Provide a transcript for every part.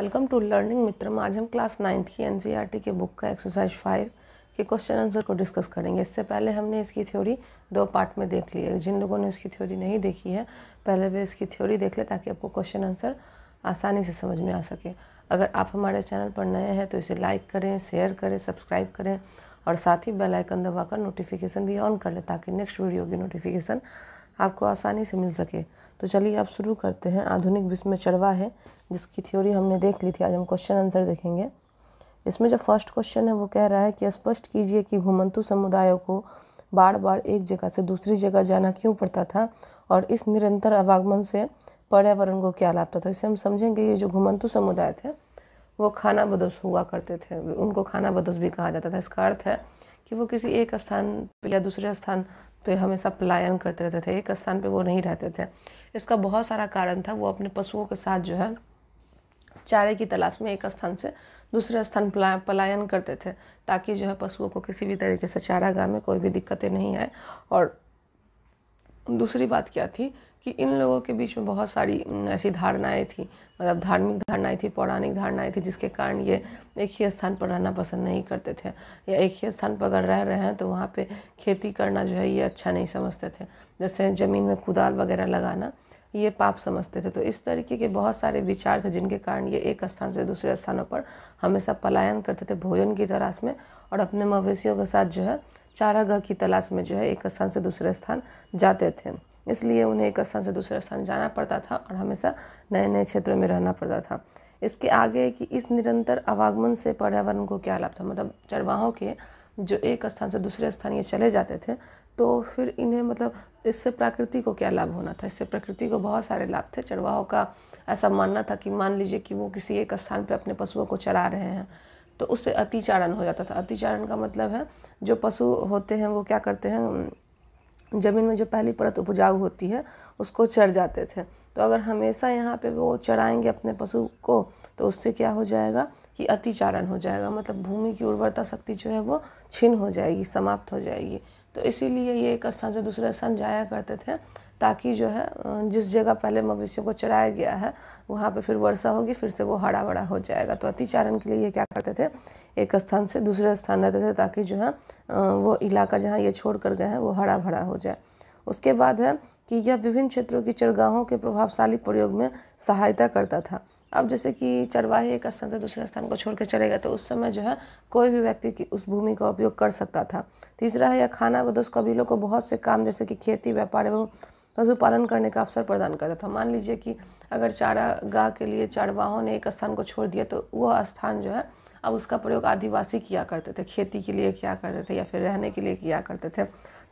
welcome to learning मित्र आज हम क्लास नाइन्थ की एनसीईआरटी e के बुक का एक्सरसाइज फाइव के क्वेश्चन आंसर को डिस्कस करेंगे इससे पहले हमने इसकी थ्योरी दो पार्ट में देख ली है जिन लोगों ने इसकी थ्योरी नहीं देखी है पहले वे इसकी थ्योरी देख ले ताकि आपको क्वेश्चन आंसर आसानी से समझ में आ सके अगर आप हमारे चैनल पर नए हैं तो इसे लाइक करें शेयर करें सब्सक्राइब करें और साथ ही बेलाइकन दबाकर नोटिफिकेशन भी ऑन कर लें ताकि नेक्स्ट वीडियो की नोटिफिकेशन आपको आसानी से मिल सके तो चलिए आप शुरू करते हैं आधुनिक विश्व में चढ़वा है जिसकी थ्योरी हमने देख ली थी आज हम क्वेश्चन आंसर देखेंगे इसमें जो फर्स्ट क्वेश्चन है वो कह रहा है कि स्पष्ट कीजिए कि घुमंतु समुदायों को बार बार एक जगह से दूसरी जगह जाना क्यों पड़ता था और इस निरंतर आवागमन से पर्यावरण को क्या लाभ था तो इससे हम समझेंगे ये जो घुमंतु समुदाय थे वो खाना बदोश हुआ करते थे उनको खाना बदोश भी कहा जाता था इसका अर्थ है कि वो किसी एक स्थान या दूसरे स्थान ये हमेशा पलायन करते रहते थे एक स्थान पे वो नहीं रहते थे इसका बहुत सारा कारण था वो अपने पशुओं के साथ जो है चारे की तलाश में एक स्थान से दूसरे स्थान पलायन करते थे ताकि जो है पशुओं को किसी भी तरीके से चारागाह में कोई भी दिक्कतें नहीं आए और दूसरी बात क्या थी कि इन लोगों के बीच में बहुत सारी ऐसी धारणाएं थी मतलब धार्मिक धारणाएं थी पौराणिक धारणाएं थी जिसके कारण ये एक ही स्थान पर रहना पसंद नहीं करते थे या एक ही स्थान पर अगर रह रहे हैं तो वहाँ पे खेती करना जो है ये अच्छा नहीं समझते थे जैसे ज़मीन में कुदाल वगैरह लगाना ये पाप समझते थे तो इस तरीके के बहुत सारे विचार थे जिनके कारण ये एक स्थान से दूसरे स्थानों पर हमेशा पलायन करते थे भोजन की तलाश में और अपने मवेशियों के साथ जो है चारागह की तलाश में जो है एक स्थान से दूसरे स्थान जाते थे इसलिए उन्हें एक स्थान से दूसरे स्थान जाना पड़ता था और हमेशा नए नए क्षेत्रों में रहना पड़ता था इसके आगे कि इस निरंतर आवागमन से पर्यावरण को क्या लाभ था मतलब चरवाहों के जो एक स्थान से दूसरे स्थान ये चले जाते थे तो फिर इन्हें मतलब इससे प्रकृति को क्या लाभ होना था इससे प्रकृति को बहुत सारे लाभ थे चरवाहों का ऐसा मानना था कि मान लीजिए कि वो किसी एक स्थान पर अपने पशुओं को चरा रहे हैं तो उससे अतिचारण हो जाता था अतिचारण का मतलब है जो पशु होते हैं वो क्या करते हैं ज़मीन में जो पहली परत उपजाऊ होती है उसको चढ़ जाते थे तो अगर हमेशा यहाँ पे वो चढ़ाएंगे अपने पशु को तो उससे क्या हो जाएगा कि अतिचारण हो जाएगा मतलब भूमि की उर्वरता शक्ति जो है वो छिन हो जाएगी समाप्त हो जाएगी तो इसीलिए ये एक स्थान से दूसरे स्थान जाया करते थे ताकि जो है जिस जगह पहले मवेशियों को चराया गया है वहाँ पे फिर वर्षा होगी फिर से वो हरा भरा हो जाएगा तो अतिचारण के लिए ये क्या करते थे एक स्थान से दूसरे स्थान रहते थे ताकि जो है वो इलाका जहाँ ये छोड़ कर गए हैं वो हरा भरा हो जाए उसके बाद है कि यह विभिन्न क्षेत्रों की चरगाहों के प्रभावशाली प्रयोग में सहायता करता था अब जैसे कि चरवाहे एक स्थान से दूसरे स्थान को छोड़कर चले गए तो उस समय जो है कोई भी व्यक्ति की उस भूमि का उपयोग कर सकता था तीसरा है यह खाना व दस कबीलों को बहुत से काम जैसे कि खेती व्यापार एवं पशुपालन करने का अवसर प्रदान करता था मान लीजिए कि अगर चारा गाह के लिए चारवाहों ने एक स्थान को छोड़ दिया तो वह स्थान जो है अब उसका प्रयोग आदिवासी किया करते थे खेती के लिए किया करते थे या फिर रहने के लिए किया करते थे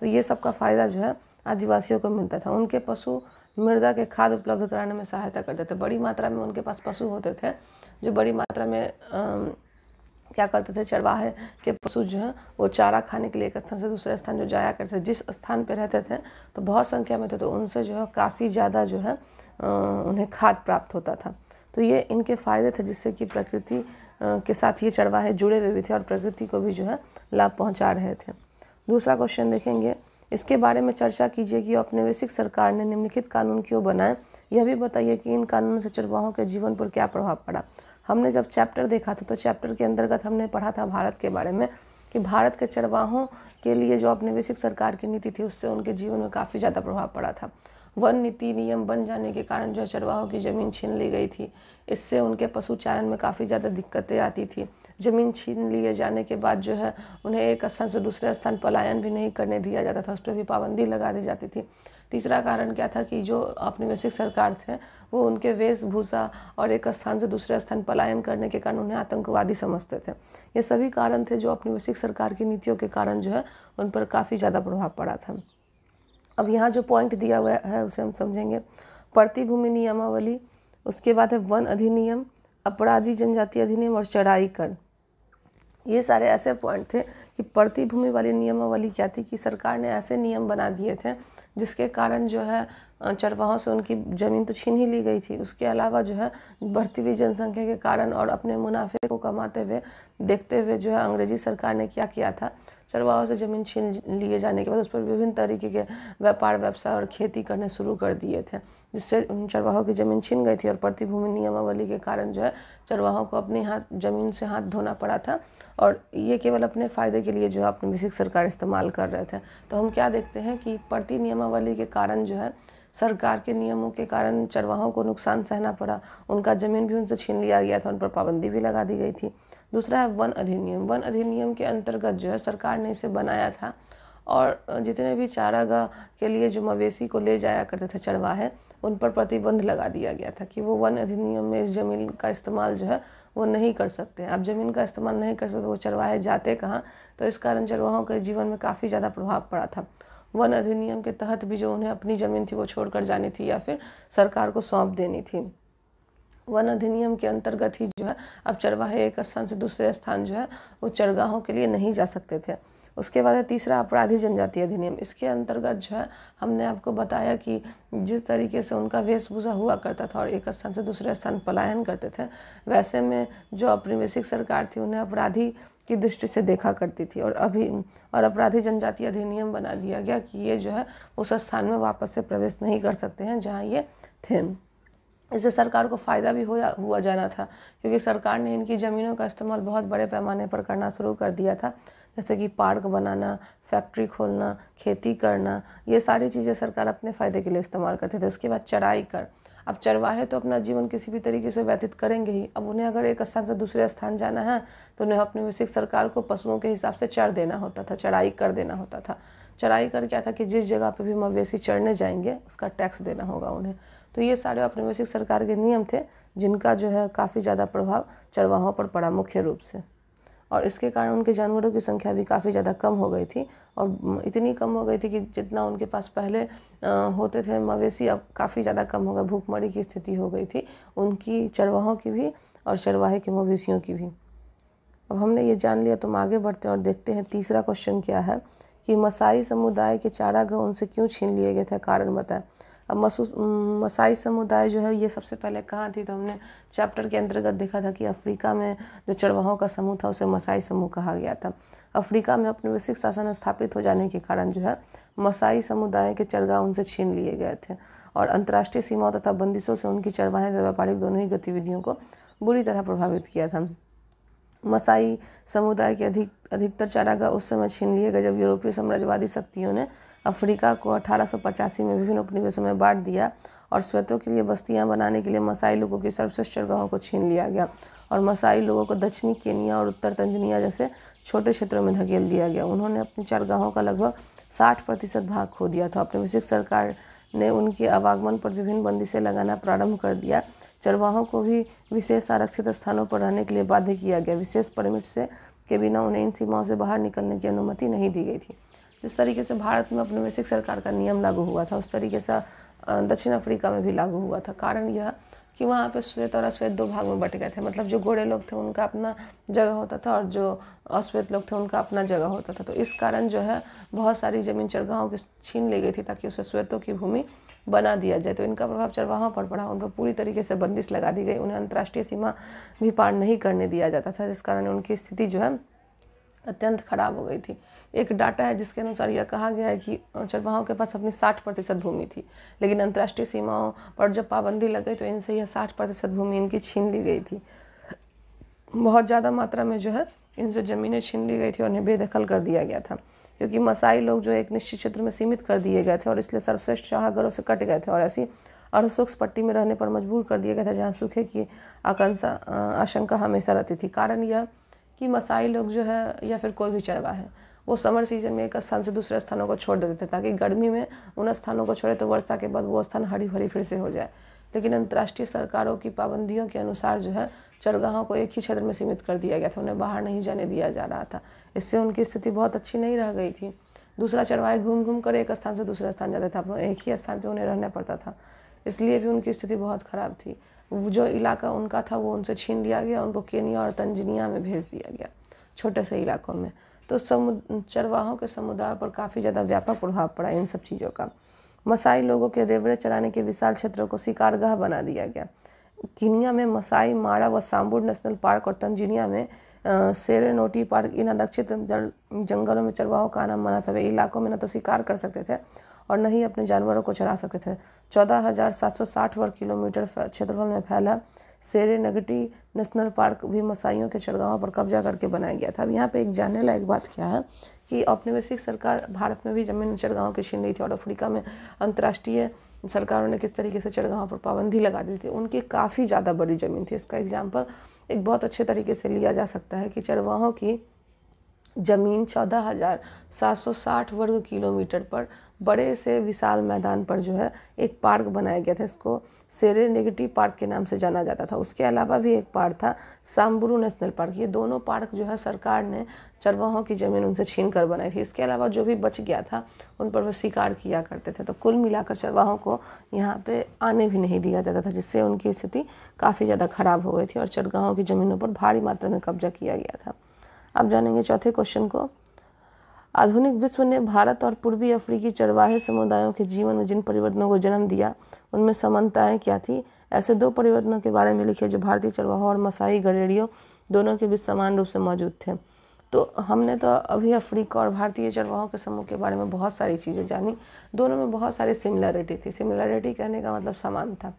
तो ये सब का फ़ायदा जो है आदिवासियों को मिलता था उनके पशु मृदा के खाद उपलब्ध कराने में सहायता करते थे बड़ी मात्रा में उनके पास पशु होते थे जो बड़ी मात्रा में क्या करते थे चरवाहे के पशु जो हैं वो चारा खाने के लिए एक स्थान से दूसरे स्थान जो जाया करते थे जिस स्थान पर रहते थे तो बहुत संख्या में थे तो उनसे जो है काफ़ी ज़्यादा जो है उन्हें खाद प्राप्त होता था तो ये इनके फ़ायदे थे जिससे कि प्रकृति के साथ ये चरवाहे जुड़े हुए भी थे और प्रकृति को भी जो है लाभ पहुंचा रहे थे दूसरा क्वेश्चन देखेंगे इसके बारे में चर्चा कीजिए कि औपनिवेशिक सरकार ने निम्नलिखित कानून क्यों बनाए यह भी बताइए कि इन कानूनों से चरवाहों के जीवन पर क्या प्रभाव पड़ा हमने जब चैप्टर देखा था तो चैप्टर के अंतर्गत हमने पढ़ा था भारत के बारे में कि भारत के चरवाहों के लिए जो औपनिवेशिक सरकार की नीति थी उससे उनके जीवन में काफ़ी ज़्यादा प्रभाव पड़ा था वन नीति नियम बन जाने के कारण जो चरवाहों की ज़मीन छीन ली गई थी इससे उनके पशु चारण में काफ़ी ज़्यादा दिक्कतें आती थी ज़मीन छीन लिए जाने के बाद जो है उन्हें एक स्थान से दूसरे स्थान पलायन भी नहीं करने दिया जाता था उस पर भी पाबंदी लगा दी जाती थी तीसरा कारण क्या था कि जो औपनिवेशिक सरकार थे वो उनके वेशभूषा और एक स्थान से दूसरे स्थान पलायन करने के कारण उन्हें आतंकवादी समझते थे ये सभी कारण थे जो अपनी वैश्विक सरकार की नीतियों के कारण जो है उन पर काफ़ी ज़्यादा प्रभाव पड़ा था अब यहाँ जो पॉइंट दिया हुआ है उसे हम समझेंगे प्रतिभूमि नियमावली उसके बाद है वन अधिनियम अपराधी जनजाति अधिनियम और चढ़ाई कर ये सारे ऐसे पॉइंट थे कि प्रतिभूमि वाली नियमावली क्या थी कि सरकार ने ऐसे नियम बना दिए थे जिसके कारण जो है चरवाहों से उनकी ज़मीन तो छीन ही ली गई थी उसके अलावा जो है बढ़ती हुई जनसंख्या के कारण और अपने मुनाफे को कमाते हुए देखते हुए जो है अंग्रेजी सरकार ने क्या किया था चरवाहों से ज़मीन छीन लिए जाने के बाद उस पर विभिन्न तरीके के व्यापार व्यवसाय और खेती करने शुरू कर दिए थे जिससे उन चरवाहों की ज़मीन छीन गई थी और प्रतिभूमि नियमावली के कारण जो है चरवाहों को अपने हाथ ज़मीन से हाथ धोना पड़ा था और ये केवल अपने फ़ायदे के लिए जो है अपनी विशेष सरकार इस्तेमाल कर रहे थे तो हम क्या देखते हैं कि प्रति नियमावली के कारण जो है सरकार के नियमों के कारण चरवाहों को नुकसान सहना पड़ा उनका ज़मीन भी उनसे छीन लिया गया था उन पर पाबंदी भी लगा दी गई थी दूसरा है वन अधिनियम वन अधिनियम के अंतर्गत जो है सरकार ने इसे बनाया था और जितने भी चारागाह के लिए जो मवेशी को ले जाया करते थे चरवाहे उन पर प्रतिबंध लगा दिया गया था कि वो वन अधिनियम में इस ज़मीन का इस्तेमाल जो है वो नहीं कर सकते हैं आप ज़मीन का इस्तेमाल नहीं कर सकते वो चरवाहे जाते कहाँ तो इस कारण चरवाहों के जीवन में काफ़ी ज़्यादा प्रभाव पड़ा था वन अधिनियम के तहत भी जो उन्हें अपनी ज़मीन थी वो छोड़कर जानी थी या फिर सरकार को सौंप देनी थी वन अधिनियम के अंतर्गत ही जो है अब चरवाहे एक स्थान से दूसरे स्थान जो है वो चरगाहों के लिए नहीं जा सकते थे उसके बाद है तीसरा अपराधी जनजाति अधिनियम इसके अंतर्गत जो है हमने आपको बताया कि जिस तरीके से उनका वेशभूषा हुआ करता था और एक स्थान से दूसरे स्थान पलायन करते थे वैसे में जो औपनिवेशिक सरकार थी उन्हें अपराधी की दृष्टि से देखा करती थी और अभी और अपराधी जनजाति अधिनियम बना दिया गया कि ये जो है उस स्थान में वापस से प्रवेश नहीं कर सकते हैं जहाँ ये थे इससे सरकार को फ़ायदा भी होया हुआ जाना था क्योंकि सरकार ने इनकी ज़मीनों का इस्तेमाल बहुत बड़े पैमाने पर करना शुरू कर दिया था जैसे कि पार्क बनाना फैक्ट्री खोलना खेती करना ये सारी चीज़ें सरकार अपने फ़ायदे के लिए इस्तेमाल करती थी उसके बाद चराई कर अब चरवाहे तो अपना जीवन किसी भी तरीके से व्यतीत करेंगे ही अब उन्हें अगर एक स्थान से दूसरे स्थान जाना है तो उन्हें अपने वैश्विक सरकार को पशुओं के हिसाब से चढ़ देना होता था चढ़ाई कर देना होता था चढ़ाई कर क्या था कि जिस जगह पर भी मवेशी चढ़ने जाएंगे उसका टैक्स देना होगा उन्हें तो ये सारे औपनिवेशिक सरकार के नियम थे जिनका जो है काफ़ी ज़्यादा प्रभाव चरवाहों पर पड़ा मुख्य रूप से और इसके कारण उनके जानवरों की संख्या भी काफ़ी ज़्यादा कम हो गई थी और इतनी कम हो गई थी कि जितना उनके पास पहले होते थे मवेशी अब काफ़ी ज़्यादा कम हो गए भूखमरी की स्थिति हो गई थी उनकी चरवाहों की भी और चरवाहे के मवेशियों की भी अब हमने ये जान लिया तो हम आगे बढ़ते हैं और देखते हैं तीसरा क्वेश्चन क्या है कि मसाई समुदाय के गह उनसे क्यों छीन लिए गए थे कारण बताएं अब मसूस मसाई समुदाय जो है ये सबसे पहले कहाँ थी तो हमने चैप्टर के अंतर्गत देखा था कि अफ्रीका में जो चरवाहों का समूह था उसे मसाई समूह कहा गया था अफ्रीका में अपने वैश्विक शासन स्थापित हो जाने के कारण जो है मसाई समुदाय के चरगाह उनसे छीन लिए गए थे और अंतर्राष्ट्रीय सीमाओं तथा बंदिशों से उनकी चरवाहें व्यापारिक दोनों ही गतिविधियों को बुरी तरह प्रभावित किया था मसाई समुदाय के अधिक अधिकतर चारागाह उस समय छीन लिए गए जब यूरोपीय साम्राज्यवादी शक्तियों ने अफ्रीका को अठारह में विभिन्न उपनिवेशों में बांट दिया और श्वेतों के लिए बस्तियां बनाने के लिए मसाई लोगों के सर्वश्रेष्ठ चरगाहों को छीन लिया गया और मसाई लोगों को दक्षिणी केनिया और उत्तर तंजनिया जैसे छोटे क्षेत्रों में धकेल दिया गया उन्होंने अपने चारगाहों का लगभग साठ प्रतिशत भाग खो दिया था विशेष सरकार ने उनके आवागमन पर विभिन्न बंदिशें लगाना प्रारंभ कर दिया चरवाहों को भी विशेष आरक्षित स्थानों पर रहने के लिए बाध्य किया गया विशेष परमिट से के बिना उन्हें इन सीमाओं से बाहर निकलने की अनुमति नहीं दी गई थी जिस तरीके से भारत में वैश्विक सरकार का नियम लागू हुआ था उस तरीके से दक्षिण अफ्रीका में भी लागू हुआ था कारण यह कि वहाँ पे श्वेत और अश्वेत दो भाग में बट गए थे मतलब जो गोरे लोग थे उनका अपना जगह होता था और जो अश्वेत लोग थे उनका अपना जगह होता था तो इस कारण जो है बहुत सारी ज़मीन चरगाहों की छीन ली गई थी ताकि उसे श्वेतों की भूमि बना दिया जाए तो इनका प्रभाव चरवाहों पर पड़ा उन पर पूरी तरीके से बंदिश लगा दी गई उन्हें अंतर्राष्ट्रीय सीमा भी पार नहीं करने दिया जाता था जिस कारण उनकी स्थिति जो है अत्यंत खराब हो गई थी एक डाटा है जिसके अनुसार यह कहा गया है कि चरवाहों के पास अपनी 60 प्रतिशत भूमि थी लेकिन अंतर्राष्ट्रीय सीमाओं पर जब पाबंदी लग गई तो इनसे यह 60 प्रतिशत भूमि इनकी छीन ली गई थी बहुत ज़्यादा मात्रा में जो है इनसे ज़मीनें छीन ली गई थी और इन्हें बेदखल कर दिया गया था क्योंकि मसाई लोग जो एक निश्चित क्षेत्र में सीमित कर दिए गए थे और इसलिए सर्वश्रेष्ठ शाहगरों से कट गए थे और ऐसी अर्धसूक्ष पट्टी में रहने पर मजबूर कर दिया गया था जहाँ सूखे की आकांक्षा आशंका हमेशा रहती थी कारण यह कि मसाई लोग जो है या फिर कोई भी चरवा है वो समर सीजन में एक स्थान से दूसरे स्थानों को छोड़ देते थे ताकि गर्मी में उन स्थानों को छोड़े तो वर्षा के बाद वो स्थान हरी भरी फिर से हो जाए लेकिन अंतर्राष्ट्रीय सरकारों की पाबंदियों के अनुसार जो है चरगाहों को एक ही क्षेत्र में सीमित कर दिया गया था उन्हें बाहर नहीं जाने दिया जा रहा था इससे उनकी स्थिति बहुत अच्छी नहीं रह गई थी दूसरा चरवाहे घूम घूम कर एक स्थान से दूसरा स्थान जाता था अपने एक ही स्थान पर उन्हें रहना पड़ता था इसलिए भी उनकी स्थिति बहुत ख़राब थी जो इलाका उनका था वो उनसे छीन लिया गया उनको केनिया और तंजनिया में भेज दिया गया छोटे से इलाकों में तो समुद चरवाहों के समुदाय पर काफ़ी ज़्यादा व्यापक प्रभाव पड़ा इन सब चीज़ों का मसाई लोगों के रेवड़े चलाने के विशाल क्षेत्रों को शिकारगाह बना दिया गया किनिया में मसाई माड़ा व सांबुर नेशनल पार्क और तंजीनिया में सेरेनोटी पार्क इन आरक्षित जंगलों में चरवाहों का आना मना था वे इलाकों में न तो शिकार कर सकते थे और न ही अपने जानवरों को चरा सकते थे चौदह हजार सात सौ साठ वर्ग किलोमीटर क्षेत्रफल में फैला शेर नगटी नेशनल पार्क भी मसाइयों के चढ़गाहों पर कब्जा करके बनाया गया था अब यहाँ पे एक जानने लायक बात क्या है कि औपनिवेशिक सरकार भारत में भी जमीन चढ़गाहों की छीन रही थी और अफ्रीका में अंतर्राष्ट्रीय सरकारों ने किस तरीके से चढ़गाहों पर पाबंदी लगा दी थी उनकी काफ़ी ज़्यादा बड़ी ज़मीन थी इसका एग्जाम्पल एक बहुत अच्छे तरीके से लिया जा सकता है कि चढ़गाहों की ज़मीन चौदह हज़ार सात सौ साठ वर्ग किलोमीटर पर बड़े से विशाल मैदान पर जो है एक पार्क बनाया गया था इसको सेरे नेगेटिव पार्क के नाम से जाना जाता था उसके अलावा भी एक पार्क था साम्बरू नेशनल पार्क ये दोनों पार्क जो है सरकार ने चरवाहों की ज़मीन उनसे छीन कर बनाई थी इसके अलावा जो भी बच गया था उन पर वो शिकार किया करते थे तो कुल मिलाकर चरवाहों को यहाँ पे आने भी नहीं दिया जाता था जिससे उनकी स्थिति काफ़ी ज़्यादा ख़राब हो गई थी और चरगाहों की ज़मीनों पर भारी मात्रा में कब्जा किया गया था अब जानेंगे चौथे क्वेश्चन को आधुनिक विश्व ने भारत और पूर्वी अफ्रीकी चरवाहे समुदायों के जीवन में जिन परिवर्तनों को जन्म दिया उनमें समानताएं क्या थी ऐसे दो परिवर्तनों के बारे में लिखे जो भारतीय चरवाहों और मसाई गरेड़ियों दोनों के बीच समान रूप से मौजूद थे तो हमने तो अभी अफ्रीका और भारतीय चरवाहों के समूह के बारे में बहुत सारी चीज़ें जानी दोनों में बहुत सारी सिमिलरिटी थी सिमिलरिटी कहने का मतलब समान था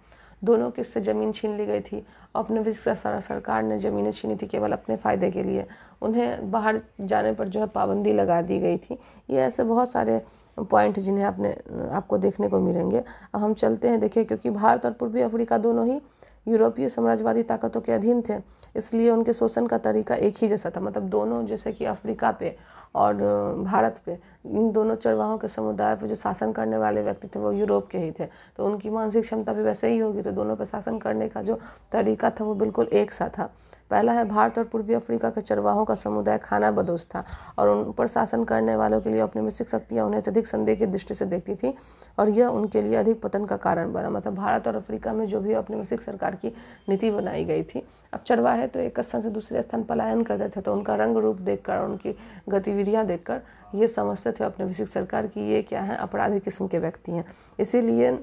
दोनों किस से ज़मीन छीन ली गई थी और अपने सरकार ने ज़मीनें छीनी थी केवल अपने फ़ायदे के लिए उन्हें बाहर जाने पर जो है पाबंदी लगा दी गई थी ये ऐसे बहुत सारे पॉइंट जिन्हें आपने आपको देखने को मिलेंगे अब हम चलते हैं देखिए क्योंकि भारत और पूर्वी अफ्रीका दोनों ही यूरोपीय साम्राज्यवादी ताकतों के अधीन थे इसलिए उनके शोषण का तरीका एक ही जैसा था मतलब दोनों जैसे कि अफ्रीका पे और भारत पे इन दोनों चरवाहों के समुदाय पर जो शासन करने वाले व्यक्ति थे वो यूरोप के ही थे तो उनकी मानसिक क्षमता भी वैसे ही होगी तो दोनों पर शासन करने का जो तरीका था वो बिल्कुल एक सा था पहला है भारत और पूर्वी अफ्रीका के चरवाहों का समुदाय खाना बदोश था और उन पर शासन करने वालों के लिए अपनी मिश्रिक शक्तियाँ उन्हें अत्यधिक संदेह की दृष्टि से देखती थी और यह उनके लिए अधिक पतन का कारण बना मतलब भारत और अफ्रीका में जो भी अपनी मिश्रिक सरकार की नीति बनाई गई थी अब चरवाहे तो एक स्थान से दूसरे स्थान पलायन करते थे तो उनका रंग रूप देखकर उनकी गतिविधियाँ देखकर ये समझते थे अपने विशिष्ट सरकार की ये क्या है अपराधी किस्म के व्यक्ति हैं इसीलिए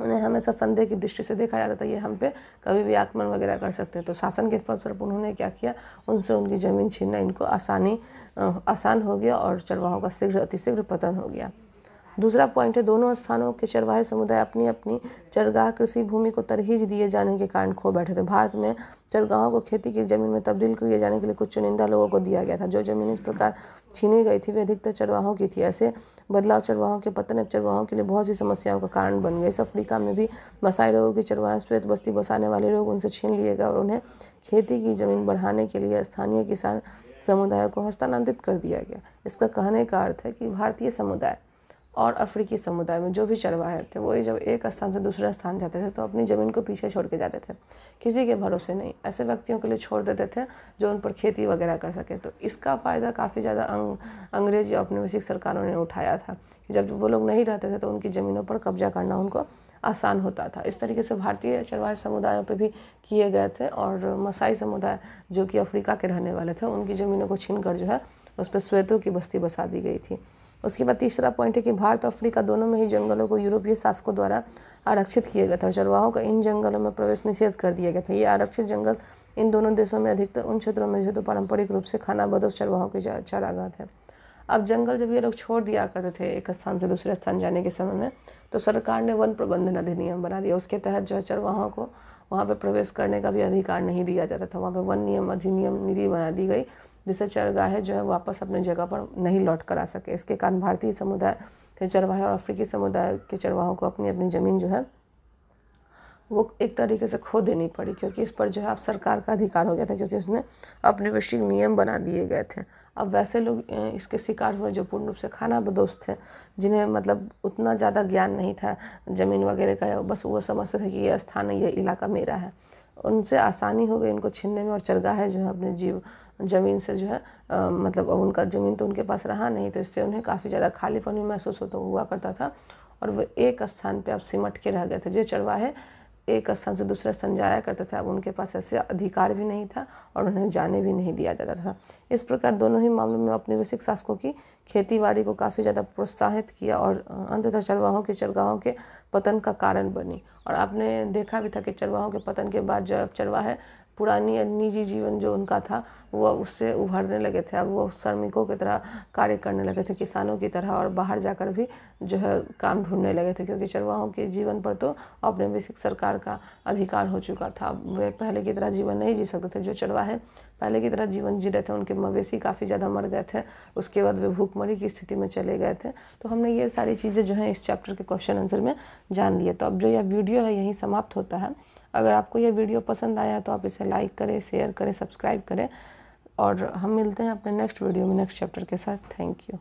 उन्हें हमेशा संदेह की दृष्टि से देखा जाता था ये हम पे कभी भी आक्रमण वगैरह कर सकते हैं तो शासन के फलस्वरूप उन्होंने क्या किया उनसे उनकी ज़मीन छीनना इनको आसानी आसान हो गया और चरवाहों का शीघ्र अतिशीघ्र पतन हो गया दूसरा पॉइंट है दोनों स्थानों के चरवाहे समुदाय अपनी अपनी चरगाह कृषि भूमि को तरहीज दिए जाने के कारण खो बैठे थे भारत में चरगाहों को खेती की जमीन में तब्दील किए जाने के लिए कुछ चुनिंदा लोगों को दिया गया था जो जमीन इस प्रकार छीनी गई थी वे अधिकतर चरवाहों की थी ऐसे बदलाव चरवाहों के पतन चरवाहों के लिए बहुत सी समस्याओं का कारण बन गए इस अफ्रीका में भी मसाई लोगों की चरवाहें श्वेत बस्ती बसाने वाले लोग उनसे छीन लिए गए और उन्हें खेती की जमीन बढ़ाने के लिए स्थानीय किसान समुदाय को हस्तांतरित कर दिया गया इसका कहने का अर्थ है कि भारतीय समुदाय और अफ्रीकी समुदाय में जो भी चरवाहे थे वो जब एक स्थान से दूसरे स्थान जाते थे तो अपनी ज़मीन को पीछे छोड़ के जाते थे किसी के भरोसे नहीं ऐसे व्यक्तियों के लिए छोड़ देते थे जो उन पर खेती वगैरह कर सके तो इसका फ़ायदा काफ़ी ज़्यादा अंग, अंग्रेजी औपनिवेशिक सरकारों ने उठाया था जब वो लोग नहीं रहते थे तो उनकी ज़मीनों पर कब्जा करना उनको आसान होता था इस तरीके से भारतीय चरवाहे समुदायों पर भी किए गए थे और मसाई समुदाय जो कि अफ्रीका के रहने वाले थे उनकी ज़मीनों को छीन कर जो है उस पर श्वेतों की बस्ती बसा दी गई थी उसके बाद तीसरा पॉइंट है कि भारत और अफ्रीका दोनों में ही जंगलों को यूरोपीय शासकों द्वारा आरक्षित किया गया था और चरवाहों का इन जंगलों में प्रवेश निषेध कर दिया गया था ये आरक्षित जंगल इन दोनों देशों में अधिकतर उन क्षेत्रों में जो तो पारंपरिक रूप से खाना बदोश चरवाहों के चरागाह थे अब जंगल जब ये लोग छोड़ दिया करते थे एक स्थान से दूसरे स्थान जाने के समय में तो सरकार ने वन प्रबंधन अधिनियम बना दिया उसके तहत जो है चरवाहों को वहाँ पर प्रवेश करने का भी अधिकार नहीं दिया जाता था वहाँ पर वन नियम अधिनियम निधि बना दी गई चरगाहे जो है वापस अपने जगह पर नहीं लौट कर आ सके इसके कारण भारतीय समुदाय के चरवाहे और अफ्रीकी समुदाय के चरवाहों को अपनी अपनी ज़मीन जो है वो एक तरीके से खो देनी पड़ी क्योंकि इस पर जो है अब सरकार का अधिकार हो गया था क्योंकि उसने अपने वैश्विक नियम बना दिए गए थे अब वैसे लोग इसके शिकार हुए जो पूर्ण रूप से खाना बदोश थे जिन्हें मतलब उतना ज़्यादा ज्ञान नहीं था ज़मीन वगैरह का बस वो समझते थे कि ये स्थान है ये इलाका मेरा है उनसे आसानी हो गई इनको छीनने में और चरगाहे जो है अपने जीव ज़मीन से जो है आ, मतलब उनका ज़मीन तो उनके पास रहा नहीं तो इससे उन्हें काफ़ी ज़्यादा खालीपन भी महसूस होता हुआ करता था और वह एक स्थान पे अब सिमट के रह गए थे जो चरवाहे एक स्थान से दूसरे स्थान जाया करते थे अब उनके पास ऐसे अधिकार भी नहीं था और उन्हें जाने भी नहीं दिया जाता था इस प्रकार दोनों ही मामलों में अपने औपनिवेशिक शासकों की खेती को काफ़ी ज़्यादा प्रोत्साहित किया और अंततः चरवाहों के चरगाहों के पतन का कारण बनी और आपने देखा भी था कि चरवाहों के पतन के बाद जो चरवाहे पुरानी निजी जीवन जो उनका था वो उससे उभरने लगे थे अब वो श्रमिकों की तरह कार्य करने लगे थे किसानों की तरह और बाहर जाकर भी जो है काम ढूंढने लगे थे क्योंकि चरवाहों के जीवन पर तो औपनिवेशिक सरकार का अधिकार हो चुका था वे पहले की तरह जीवन नहीं जी सकते थे जो चरवाहे पहले की तरह जीवन जी रहे थे उनके मवेशी काफ़ी ज़्यादा मर गए थे उसके बाद वे भूखमरी की स्थिति में चले गए थे तो हमने ये सारी चीज़ें जो हैं इस चैप्टर के क्वेश्चन आंसर में जान लिए तो अब जो यह वीडियो है यहीं समाप्त होता है अगर आपको यह वीडियो पसंद आया तो आप इसे लाइक करें शेयर करें सब्सक्राइब करें और हम मिलते हैं अपने नेक्स्ट वीडियो में नेक्स्ट चैप्टर के साथ थैंक यू